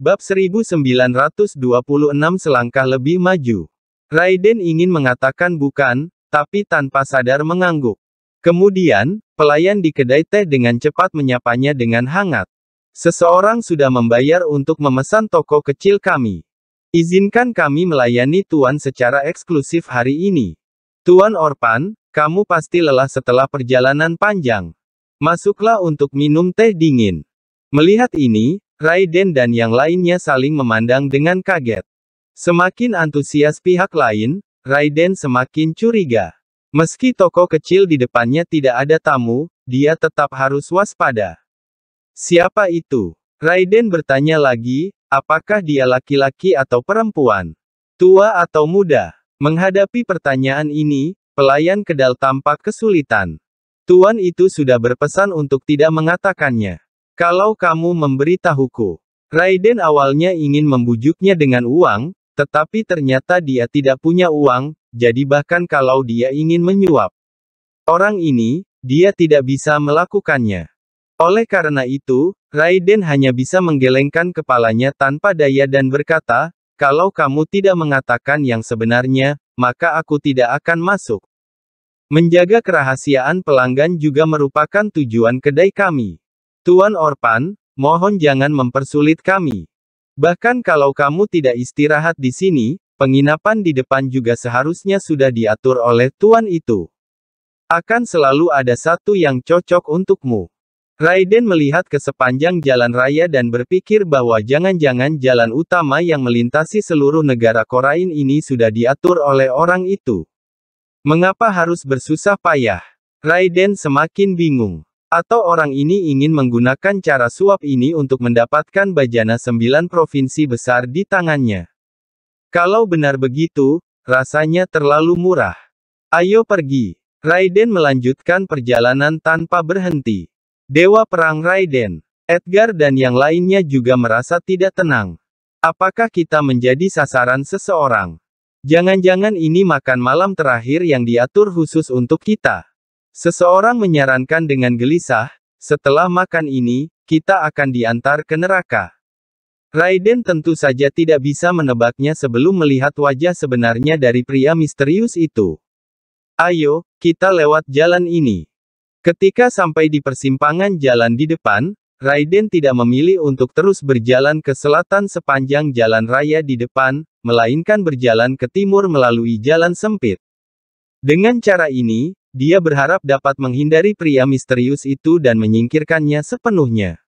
Bab 1926 selangkah lebih maju. Raiden ingin mengatakan bukan, tapi tanpa sadar mengangguk. Kemudian, pelayan di kedai teh dengan cepat menyapanya dengan hangat. Seseorang sudah membayar untuk memesan toko kecil kami. Izinkan kami melayani Tuan secara eksklusif hari ini. Tuan Orpan, kamu pasti lelah setelah perjalanan panjang. Masuklah untuk minum teh dingin. Melihat ini, Raiden dan yang lainnya saling memandang dengan kaget. Semakin antusias pihak lain, Raiden semakin curiga. Meski toko kecil di depannya tidak ada tamu, dia tetap harus waspada. Siapa itu? Raiden bertanya lagi, apakah dia laki-laki atau perempuan? Tua atau muda? Menghadapi pertanyaan ini, pelayan kedal tampak kesulitan. Tuan itu sudah berpesan untuk tidak mengatakannya. Kalau kamu memberitahuku. Raiden awalnya ingin membujuknya dengan uang, tetapi ternyata dia tidak punya uang, jadi bahkan kalau dia ingin menyuap orang ini, dia tidak bisa melakukannya. Oleh karena itu, Raiden hanya bisa menggelengkan kepalanya tanpa daya dan berkata, kalau kamu tidak mengatakan yang sebenarnya, maka aku tidak akan masuk. Menjaga kerahasiaan pelanggan juga merupakan tujuan kedai kami. Tuan Orpan, mohon jangan mempersulit kami. Bahkan kalau kamu tidak istirahat di sini, penginapan di depan juga seharusnya sudah diatur oleh tuan itu. Akan selalu ada satu yang cocok untukmu. Raiden melihat ke sepanjang jalan raya dan berpikir bahwa jangan-jangan jalan utama yang melintasi seluruh negara Korain ini sudah diatur oleh orang itu. Mengapa harus bersusah payah? Raiden semakin bingung. Atau orang ini ingin menggunakan cara suap ini untuk mendapatkan bajana sembilan provinsi besar di tangannya. Kalau benar begitu, rasanya terlalu murah. Ayo pergi. Raiden melanjutkan perjalanan tanpa berhenti. Dewa Perang Raiden, Edgar dan yang lainnya juga merasa tidak tenang. Apakah kita menjadi sasaran seseorang? Jangan-jangan ini makan malam terakhir yang diatur khusus untuk kita. Seseorang menyarankan dengan gelisah, setelah makan ini, kita akan diantar ke neraka. Raiden tentu saja tidak bisa menebaknya sebelum melihat wajah sebenarnya dari pria misterius itu. Ayo, kita lewat jalan ini. Ketika sampai di persimpangan jalan di depan, Raiden tidak memilih untuk terus berjalan ke selatan sepanjang jalan raya di depan, melainkan berjalan ke timur melalui jalan sempit. Dengan cara ini, dia berharap dapat menghindari pria misterius itu dan menyingkirkannya sepenuhnya.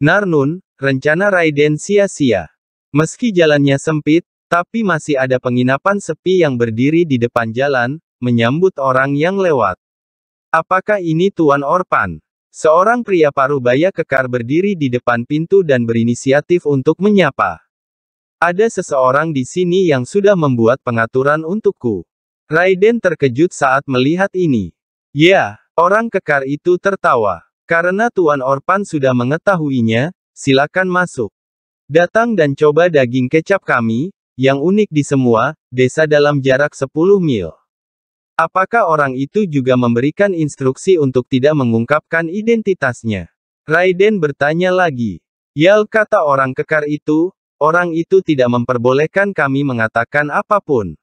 Narnun, rencana Raiden sia-sia. Meski jalannya sempit, tapi masih ada penginapan sepi yang berdiri di depan jalan, menyambut orang yang lewat. Apakah ini Tuan Orpan? Seorang pria paruh baya kekar berdiri di depan pintu dan berinisiatif untuk menyapa. Ada seseorang di sini yang sudah membuat pengaturan untukku. Raiden terkejut saat melihat ini. Ya, orang kekar itu tertawa. Karena Tuan Orpan sudah mengetahuinya, silakan masuk. Datang dan coba daging kecap kami, yang unik di semua, desa dalam jarak 10 mil. Apakah orang itu juga memberikan instruksi untuk tidak mengungkapkan identitasnya? Raiden bertanya lagi. Yal kata orang kekar itu, orang itu tidak memperbolehkan kami mengatakan apapun.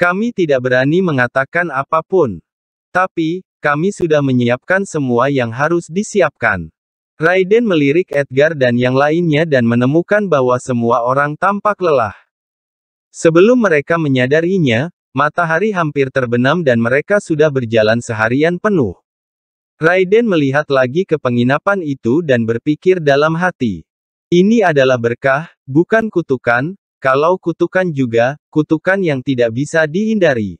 Kami tidak berani mengatakan apapun. Tapi, kami sudah menyiapkan semua yang harus disiapkan. Raiden melirik Edgar dan yang lainnya dan menemukan bahwa semua orang tampak lelah. Sebelum mereka menyadarinya, matahari hampir terbenam dan mereka sudah berjalan seharian penuh. Raiden melihat lagi ke penginapan itu dan berpikir dalam hati. Ini adalah berkah, bukan kutukan, kalau kutukan juga, kutukan yang tidak bisa dihindari.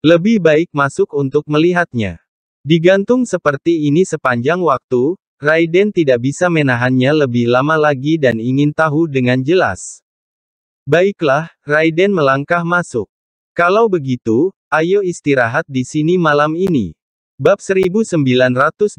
Lebih baik masuk untuk melihatnya. Digantung seperti ini sepanjang waktu, Raiden tidak bisa menahannya lebih lama lagi dan ingin tahu dengan jelas. Baiklah, Raiden melangkah masuk. Kalau begitu, ayo istirahat di sini malam ini. Bab 1927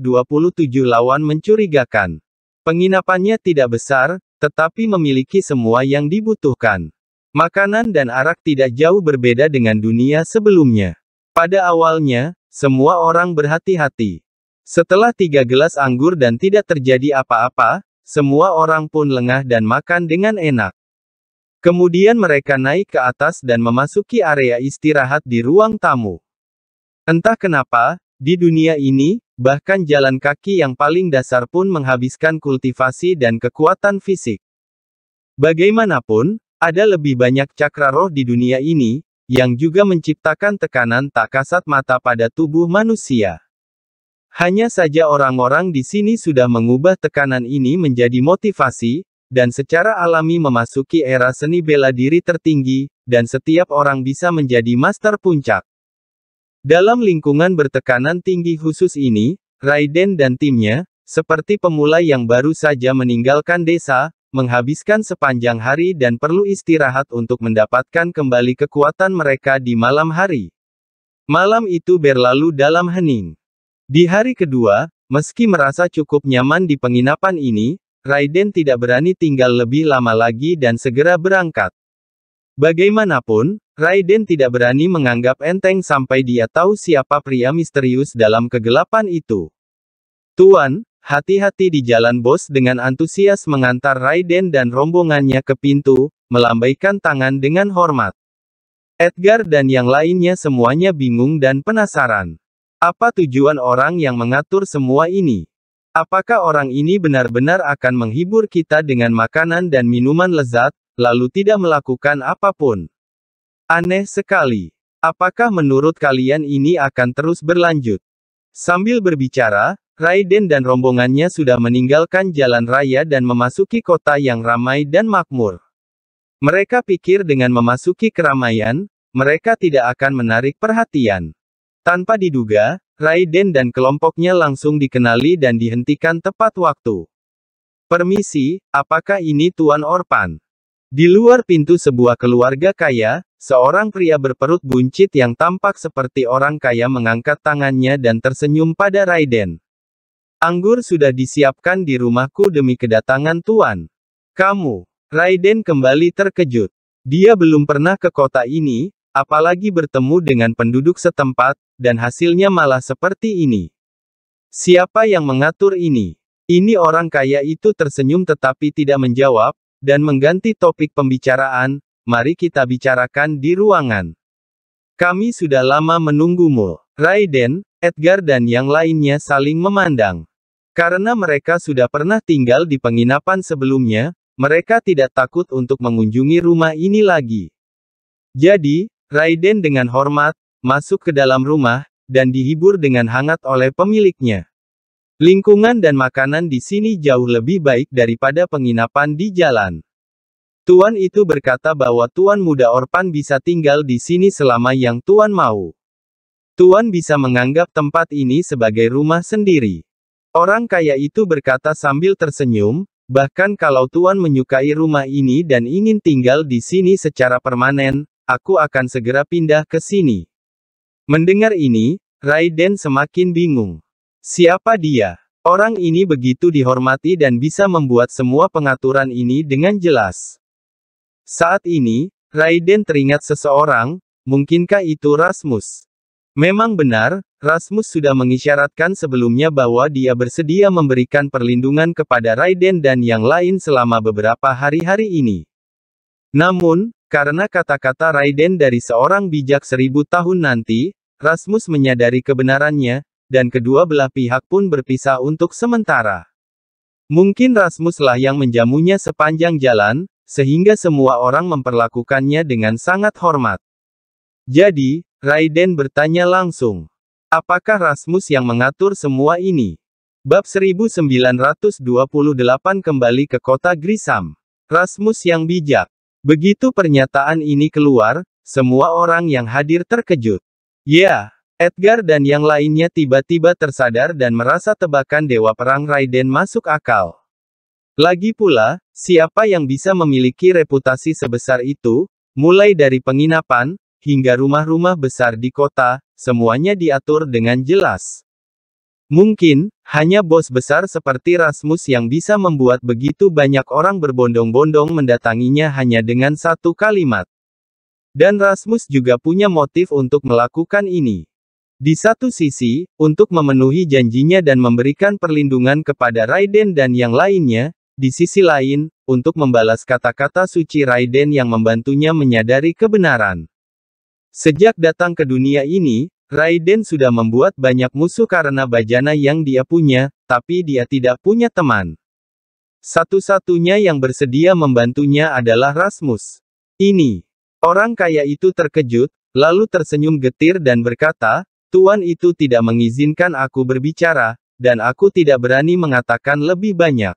lawan mencurigakan. Penginapannya tidak besar, tetapi memiliki semua yang dibutuhkan. Makanan dan arak tidak jauh berbeda dengan dunia sebelumnya. Pada awalnya, semua orang berhati-hati. Setelah tiga gelas anggur dan tidak terjadi apa-apa, semua orang pun lengah dan makan dengan enak. Kemudian mereka naik ke atas dan memasuki area istirahat di ruang tamu. Entah kenapa, di dunia ini, Bahkan jalan kaki yang paling dasar pun menghabiskan kultivasi dan kekuatan fisik. Bagaimanapun, ada lebih banyak cakra roh di dunia ini, yang juga menciptakan tekanan tak kasat mata pada tubuh manusia. Hanya saja orang-orang di sini sudah mengubah tekanan ini menjadi motivasi, dan secara alami memasuki era seni bela diri tertinggi, dan setiap orang bisa menjadi master puncak. Dalam lingkungan bertekanan tinggi khusus ini, Raiden dan timnya, seperti pemula yang baru saja meninggalkan desa, menghabiskan sepanjang hari dan perlu istirahat untuk mendapatkan kembali kekuatan mereka di malam hari. Malam itu berlalu dalam hening. Di hari kedua, meski merasa cukup nyaman di penginapan ini, Raiden tidak berani tinggal lebih lama lagi dan segera berangkat. Bagaimanapun, Raiden tidak berani menganggap enteng sampai dia tahu siapa pria misterius dalam kegelapan itu. Tuan, hati-hati di jalan bos dengan antusias mengantar Raiden dan rombongannya ke pintu, melambaikan tangan dengan hormat. Edgar dan yang lainnya semuanya bingung dan penasaran. Apa tujuan orang yang mengatur semua ini? Apakah orang ini benar-benar akan menghibur kita dengan makanan dan minuman lezat, lalu tidak melakukan apapun. Aneh sekali. Apakah menurut kalian ini akan terus berlanjut? Sambil berbicara, Raiden dan rombongannya sudah meninggalkan jalan raya dan memasuki kota yang ramai dan makmur. Mereka pikir dengan memasuki keramaian, mereka tidak akan menarik perhatian. Tanpa diduga, Raiden dan kelompoknya langsung dikenali dan dihentikan tepat waktu. Permisi, apakah ini Tuan Orpan? Di luar pintu sebuah keluarga kaya, seorang pria berperut buncit yang tampak seperti orang kaya mengangkat tangannya dan tersenyum pada Raiden. Anggur sudah disiapkan di rumahku demi kedatangan Tuan. Kamu, Raiden kembali terkejut. Dia belum pernah ke kota ini, apalagi bertemu dengan penduduk setempat, dan hasilnya malah seperti ini. Siapa yang mengatur ini? Ini orang kaya itu tersenyum tetapi tidak menjawab, dan mengganti topik pembicaraan, mari kita bicarakan di ruangan. Kami sudah lama menunggumu. Raiden, Edgar dan yang lainnya saling memandang. Karena mereka sudah pernah tinggal di penginapan sebelumnya, mereka tidak takut untuk mengunjungi rumah ini lagi. Jadi, Raiden dengan hormat, masuk ke dalam rumah, dan dihibur dengan hangat oleh pemiliknya. Lingkungan dan makanan di sini jauh lebih baik daripada penginapan di jalan. Tuan itu berkata bahwa Tuan Muda Orpan bisa tinggal di sini selama yang Tuan mau. Tuan bisa menganggap tempat ini sebagai rumah sendiri. Orang kaya itu berkata sambil tersenyum, bahkan kalau Tuan menyukai rumah ini dan ingin tinggal di sini secara permanen, aku akan segera pindah ke sini. Mendengar ini, Raiden semakin bingung. Siapa dia? Orang ini begitu dihormati dan bisa membuat semua pengaturan ini dengan jelas. Saat ini, Raiden teringat seseorang, mungkinkah itu Rasmus? Memang benar, Rasmus sudah mengisyaratkan sebelumnya bahwa dia bersedia memberikan perlindungan kepada Raiden dan yang lain selama beberapa hari-hari ini. Namun, karena kata-kata Raiden dari seorang bijak seribu tahun nanti, Rasmus menyadari kebenarannya, dan kedua belah pihak pun berpisah untuk sementara. Mungkin Rasmuslah yang menjamunya sepanjang jalan, sehingga semua orang memperlakukannya dengan sangat hormat. Jadi, Raiden bertanya langsung, apakah Rasmus yang mengatur semua ini? Bab 1928 kembali ke kota Grisam. Rasmus yang bijak. Begitu pernyataan ini keluar, semua orang yang hadir terkejut. Ya, Edgar dan yang lainnya tiba-tiba tersadar dan merasa tebakan Dewa Perang Raiden masuk akal. Lagi pula, siapa yang bisa memiliki reputasi sebesar itu, mulai dari penginapan, hingga rumah-rumah besar di kota, semuanya diatur dengan jelas. Mungkin, hanya bos besar seperti Rasmus yang bisa membuat begitu banyak orang berbondong-bondong mendatanginya hanya dengan satu kalimat. Dan Rasmus juga punya motif untuk melakukan ini. Di satu sisi, untuk memenuhi janjinya dan memberikan perlindungan kepada Raiden dan yang lainnya, di sisi lain, untuk membalas kata-kata suci Raiden yang membantunya menyadari kebenaran. Sejak datang ke dunia ini, Raiden sudah membuat banyak musuh karena bajana yang dia punya, tapi dia tidak punya teman. Satu-satunya yang bersedia membantunya adalah Rasmus. Ini. Orang kaya itu terkejut, lalu tersenyum getir dan berkata, Tuan itu tidak mengizinkan aku berbicara, dan aku tidak berani mengatakan lebih banyak.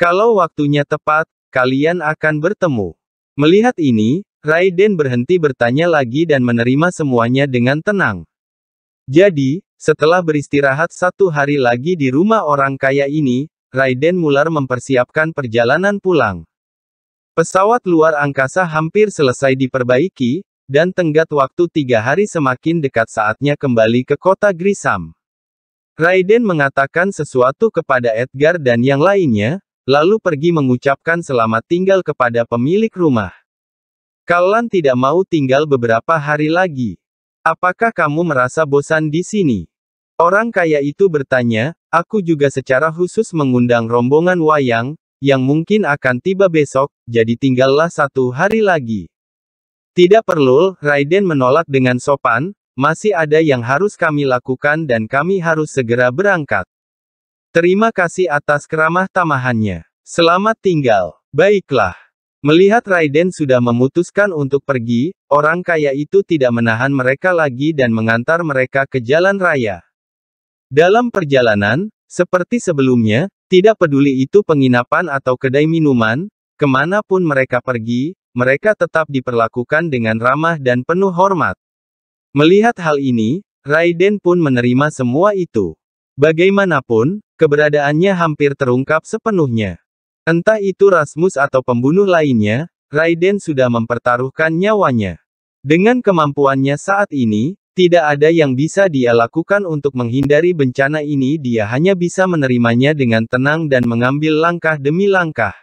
Kalau waktunya tepat, kalian akan bertemu. Melihat ini, Raiden berhenti bertanya lagi dan menerima semuanya dengan tenang. Jadi, setelah beristirahat satu hari lagi di rumah orang kaya ini, Raiden Mular mempersiapkan perjalanan pulang. Pesawat luar angkasa hampir selesai diperbaiki, dan tenggat waktu tiga hari semakin dekat saatnya kembali ke kota Grisam. Raiden mengatakan sesuatu kepada Edgar dan yang lainnya, lalu pergi mengucapkan selamat tinggal kepada pemilik rumah. Kalan tidak mau tinggal beberapa hari lagi. Apakah kamu merasa bosan di sini? Orang kaya itu bertanya, aku juga secara khusus mengundang rombongan wayang, yang mungkin akan tiba besok, jadi tinggallah satu hari lagi. Tidak perlu, Raiden menolak dengan sopan, masih ada yang harus kami lakukan dan kami harus segera berangkat. Terima kasih atas keramah tamahannya. Selamat tinggal. Baiklah. Melihat Raiden sudah memutuskan untuk pergi, orang kaya itu tidak menahan mereka lagi dan mengantar mereka ke jalan raya. Dalam perjalanan, seperti sebelumnya, tidak peduli itu penginapan atau kedai minuman, kemanapun mereka pergi, mereka tetap diperlakukan dengan ramah dan penuh hormat. Melihat hal ini, Raiden pun menerima semua itu. Bagaimanapun, keberadaannya hampir terungkap sepenuhnya. Entah itu Rasmus atau pembunuh lainnya, Raiden sudah mempertaruhkan nyawanya. Dengan kemampuannya saat ini, tidak ada yang bisa dia lakukan untuk menghindari bencana ini dia hanya bisa menerimanya dengan tenang dan mengambil langkah demi langkah.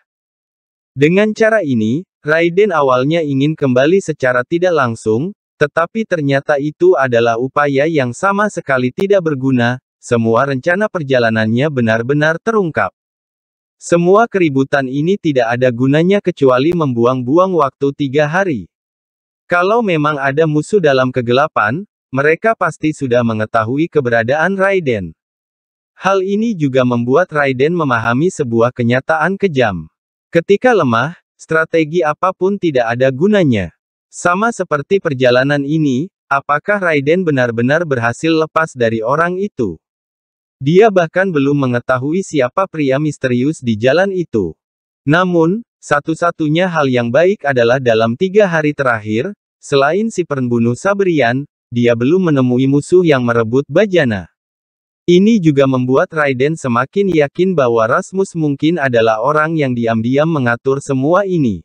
Dengan cara ini, Raiden awalnya ingin kembali secara tidak langsung, tetapi ternyata itu adalah upaya yang sama sekali tidak berguna, semua rencana perjalanannya benar-benar terungkap. Semua keributan ini tidak ada gunanya kecuali membuang-buang waktu tiga hari. Kalau memang ada musuh dalam kegelapan, mereka pasti sudah mengetahui keberadaan Raiden. Hal ini juga membuat Raiden memahami sebuah kenyataan kejam. Ketika lemah, Strategi apapun tidak ada gunanya. Sama seperti perjalanan ini, apakah Raiden benar-benar berhasil lepas dari orang itu? Dia bahkan belum mengetahui siapa pria misterius di jalan itu. Namun, satu-satunya hal yang baik adalah dalam tiga hari terakhir, selain si perembunuh Sabrian, dia belum menemui musuh yang merebut Bajana. Ini juga membuat Raiden semakin yakin bahwa Rasmus mungkin adalah orang yang diam-diam mengatur semua ini.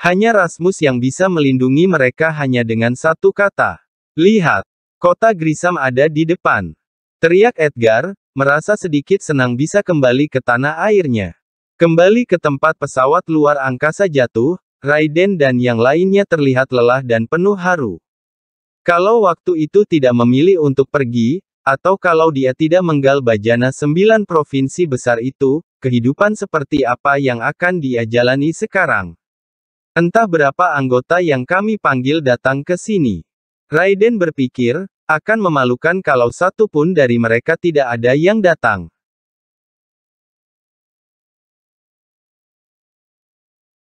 Hanya Rasmus yang bisa melindungi mereka hanya dengan satu kata. Lihat, kota Grisam ada di depan. Teriak Edgar, merasa sedikit senang bisa kembali ke tanah airnya. Kembali ke tempat pesawat luar angkasa jatuh, Raiden dan yang lainnya terlihat lelah dan penuh haru. Kalau waktu itu tidak memilih untuk pergi, atau kalau dia tidak menggal bajana sembilan provinsi besar itu, kehidupan seperti apa yang akan dia jalani sekarang? Entah berapa anggota yang kami panggil datang ke sini. Raiden berpikir, akan memalukan kalau satu pun dari mereka tidak ada yang datang.